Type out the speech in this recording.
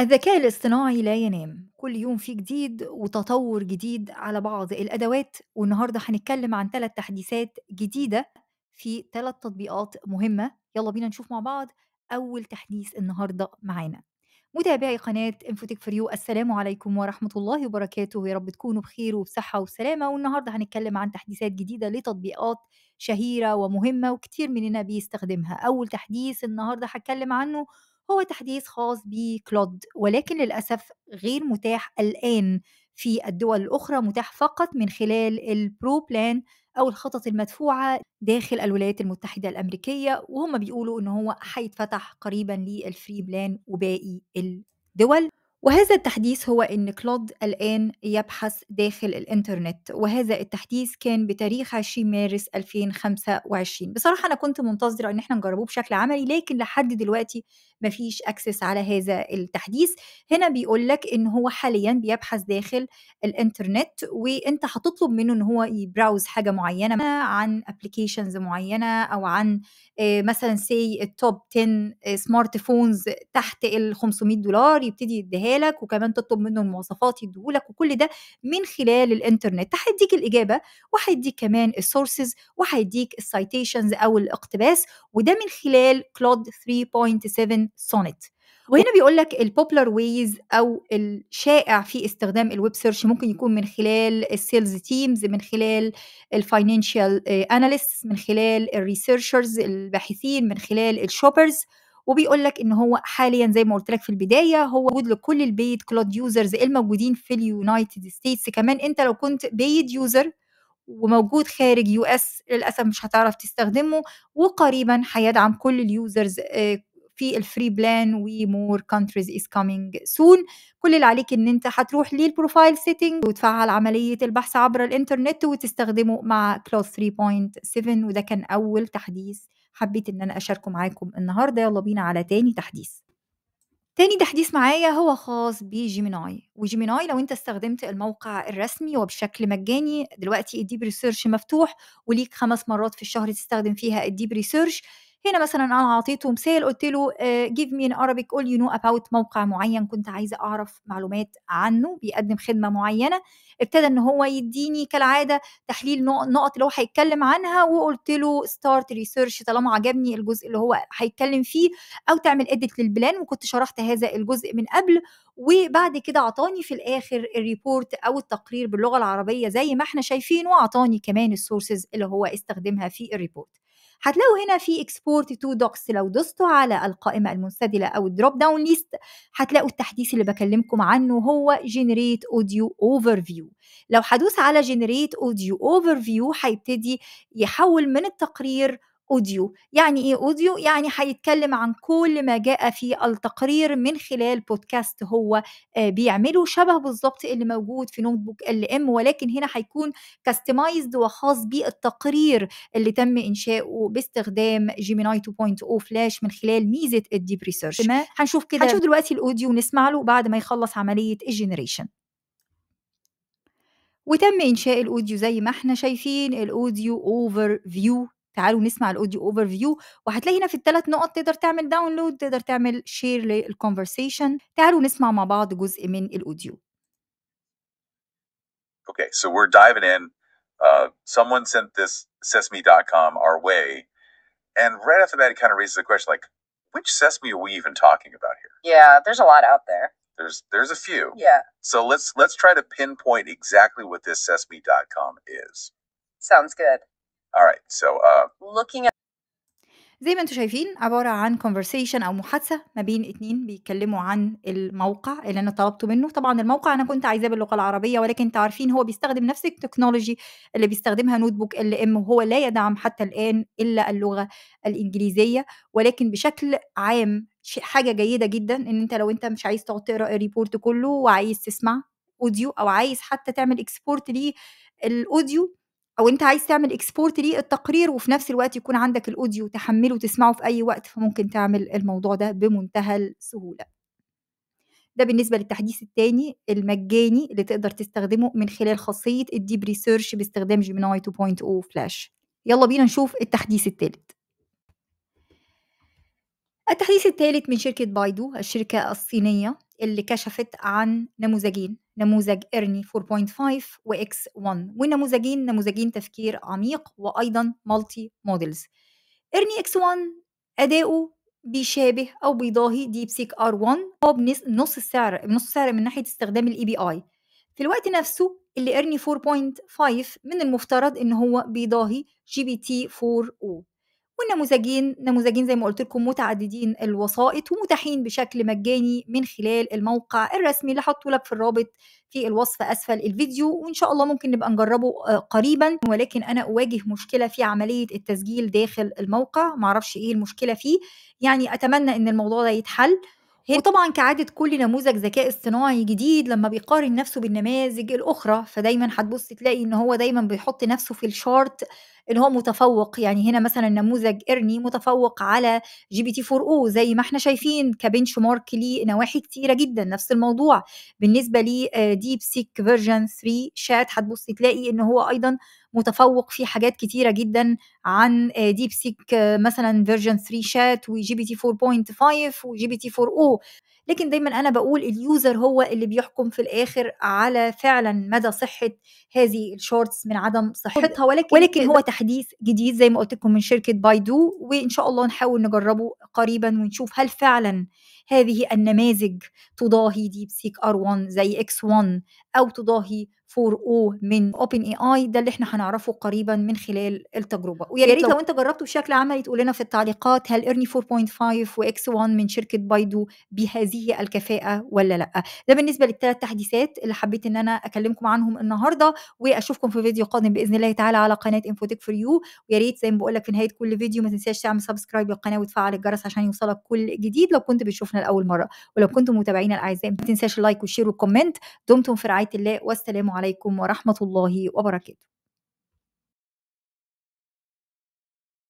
الذكاء الاصطناعي لا ينام كل يوم فيه جديد وتطور جديد على بعض الأدوات والنهاردة هنتكلم عن ثلاث تحديثات جديدة في ثلاث تطبيقات مهمة يلا بينا نشوف مع بعض أول تحديث النهاردة معانا متابعي قناة انفوتك فريو السلام عليكم ورحمة الله وبركاته يا رب تكونوا بخير وبصحة وسلامة والنهاردة هنتكلم عن تحديثات جديدة لتطبيقات شهيرة ومهمة وكتير مننا بيستخدمها أول تحديث النهاردة هتكلم عنه هو تحديث خاص بكلود ولكن للأسف غير متاح الآن في الدول الأخرى متاح فقط من خلال البرو بلان أو الخطط المدفوعة داخل الولايات المتحدة الأمريكية وهم بيقولوا إن هو حيتفتح قريبا للفري بلان وباقي الدول وهذا التحديث هو أن كلود الآن يبحث داخل الإنترنت وهذا التحديث كان بتاريخ 20 مارس 2025 بصراحة أنا كنت منتظرة أن احنا نجربوه بشكل عملي لكن لحد دلوقتي مفيش أكسس على هذا التحديث هنا بيقول لك أن هو حاليا بيبحث داخل الإنترنت وأنت هتطلب منه أن هو يبراوز حاجة معينة عن أبليكيشنز معينة أو عن آه، مثلا سي التوب 10 سمارت فونز تحت ال 500 دولار يبتدي يديها لك وكمان تطلب منه المواصفات يديهولك وكل ده من خلال الانترنت هيديك الاجابه وهيديك كمان السورسز وهيديك السايتيشنز او الاقتباس وده من خلال كلود 3.7 سونت وهنا بيقول لك البوبلر ويز او الشائع في استخدام الويب سيرش ممكن يكون من خلال السيلز تيمز من خلال الفاينانشال اناليست آه، من خلال الريسيرشرز الباحثين من خلال الشوبرز وبيقول لك ان هو حاليا زي ما قلت لك في البدايه هو موجود لكل البيد كلاود يوزرز الموجودين في اليونايتد ستيتس كمان انت لو كنت بيد يوزر وموجود خارج يو اس للاسف مش هتعرف تستخدمه وقريبا هيدعم كل اليوزرز آه، في الفري بلان ومور كونتريز از كامينج سون كل اللي عليك ان انت هتروح للبروفايل سيتنج وتفعل عمليه البحث عبر الانترنت وتستخدمه مع كلاود 3.7 وده كان اول تحديث حبيت ان انا اشاركه معاكم النهارده يلا بينا على تاني تحديث تاني تحديث معايا هو خاص بجيميناي وجيميناي لو انت استخدمت الموقع الرسمي وبشكل مجاني دلوقتي الديب ريسيرش مفتوح وليك خمس مرات في الشهر تستخدم فيها الديب ريسيرش هنا مثلا انا اعطيته مثال قلت له جيف مي ان ارابيك اول يو نو اباوت موقع معين كنت عايزه اعرف معلومات عنه بيقدم خدمه معينه ابتدى ان هو يديني كالعاده تحليل نقط اللي هو هيتكلم عنها وقلت له ستارت ريسيرش طالما عجبني الجزء اللي هو هيتكلم فيه او تعمل اديت للبلان وكنت شرحت هذا الجزء من قبل وبعد كده عطاني في الاخر الريبورت او التقرير باللغه العربيه زي ما احنا شايفين واعطاني كمان السورسز اللي هو استخدمها في الريبورت هتلاقوا هنا في اكسبورت تو دوكس لو دوستوا على القائمه المنسدله او الدروب داون ليست هتلاقوا التحديث اللي بكلمكم عنه هو جنريت اوديو اوفر فيو لو هدوس على جنريت اوديو اوفر فيو هيبتدي يحول من التقرير اوديو يعني ايه اوديو يعني هيتكلم عن كل ما جاء في التقرير من خلال بودكاست هو آه، بيعمله شبه بالظبط اللي موجود في نوت بوك ال ام ولكن هنا هيكون كاستمايزد وخاص بالتقرير اللي تم انشاؤه باستخدام جيميناي 2.0 فلاش من خلال ميزه الديب ريسيرش هنشوف كده هنشوف دلوقتي الاوديو نسمع له بعد ما يخلص عمليه الجنريشن وتم انشاء الاوديو زي ما احنا شايفين الاوديو اوفر فيو تعالوا نسمع الاوديو اوفر فيو وهتلاقي هنا في الثلاث نقط تقدر تعمل داونلود تقدر تعمل شير للكونفرسيشن تعالوا نسمع مع بعض جزء من الاوديو Okay, so we're diving in. Uh, someone sent this sesame.com our way. And right off the bat, it kind of raises the question like, which sesame are we even talking about here? Yeah, there's a lot out there. There's there's a few. Yeah. So let's let's try to pinpoint exactly what this sesame.com is. Sounds good. Alright, so uh, looking at زي ما انتم شايفين عبارة عن conversation أو محادثة ما بين اتنين بيتكلموا عن الموقع اللي أنا طلبته منه طبعا الموقع أنا كنت عايزاه باللغة العربية ولكن انتوا عارفين هو بيستخدم نفس التكنولوجي اللي بيستخدمها نوت بوك ال ام وهو لا يدعم حتى الآن إلا اللغة الإنجليزية ولكن بشكل عام حاجة جيدة جدا إن أنت لو أنت مش عايز تقعد تقرأ الريبورت كله وعايز تسمع أوديو أو عايز حتى تعمل إكسبورت للأوديو او انت عايز تعمل اكسبورت للتقرير وفي نفس الوقت يكون عندك الاوديو تحمله وتسمعه في اي وقت فممكن تعمل الموضوع ده بمنتهى السهوله ده بالنسبه للتحديث الثاني المجاني اللي تقدر تستخدمه من خلال خاصيه الديب ريسيرش باستخدام جيميناي 2.0 فلاش يلا بينا نشوف التحديث الثالث التحديث الثالث من شركة بايدو الشركة الصينية اللي كشفت عن نموذجين نموذج إرني 4.5 وإكس 1 والنموذجين نموذجين تفكير عميق وأيضا مالتي مودلز إرني إكس 1 أداؤه بيشابه أو بيضاهي ديب سيك آر 1 هو بنص السعر بنص سعر من ناحية استخدام الإي بي آي في الوقت نفسه اللي إرني 4.5 من المفترض إن هو بيضاهي جي بي تي 4 او والنموذجين نموذجين زي ما قلت لكم متعددين الوسائط ومتاحين بشكل مجاني من خلال الموقع الرسمي اللي حاطه لك في الرابط في الوصف اسفل الفيديو وان شاء الله ممكن نبقى نجربه آه، قريبا ولكن انا اواجه مشكله في عمليه التسجيل داخل الموقع معرفش ايه المشكله فيه يعني اتمنى ان الموضوع ده يتحل وطبعا كعادة كل نموذج ذكاء اصطناعي جديد لما بيقارن نفسه بالنماذج الأخرى فدايما هتبص تلاقي إن هو دايما بيحط نفسه في الشارت ان هو متفوق يعني هنا مثلا نموذج ارني متفوق على جي بي تي 4 او زي ما احنا شايفين كبنش مارك ليه نواحي كتيره جدا نفس الموضوع بالنسبه لديب سيك فيرجن 3 شات هتبص تلاقي ان هو ايضا متفوق في حاجات كتيرة جدا عن ديب آه، سيك آه، مثلا فيرجن 3 شات وجي بي تي 4.5 وجي بي تي 4 او لكن دايما انا بقول اليوزر هو اللي بيحكم في الاخر على فعلا مدى صحه هذه الشورتس من عدم صحتها ولكن ولكن هو تحديث جديد زي ما قلت لكم من شركه بايدو وان شاء الله نحاول نجربه قريبا ونشوف هل فعلا هذه النماذج تضاهي ديب سيك ار 1 زي اكس 1 او تضاهي 4 او من اوبن اي اي ده اللي احنا هنعرفه قريبا من خلال التجربه ويا ريت لو انت جربته بشكل عملي تقول لنا في التعليقات هل ارني 4.5 واكس 1 من شركه بايدو بهذه الكفاءه ولا لا ده بالنسبه للثلاث تحديثات اللي حبيت ان انا اكلمكم عنهم النهارده واشوفكم في فيديو قادم باذن الله تعالى على قناه انفوتك فور يو ويا ريت زي ما بقول لك في نهايه كل فيديو ما تنساش تعمل سبسكرايب للقناه وتفعل الجرس عشان يوصلك كل جديد لو كنت بتشوفنا لاول مره ولو كنتم متابعينا الاعزاء ما تنساش اللايك والشير والكومنت دمتم في رعايه الله والسلام عليكم عليكم ورحمه الله وبركاته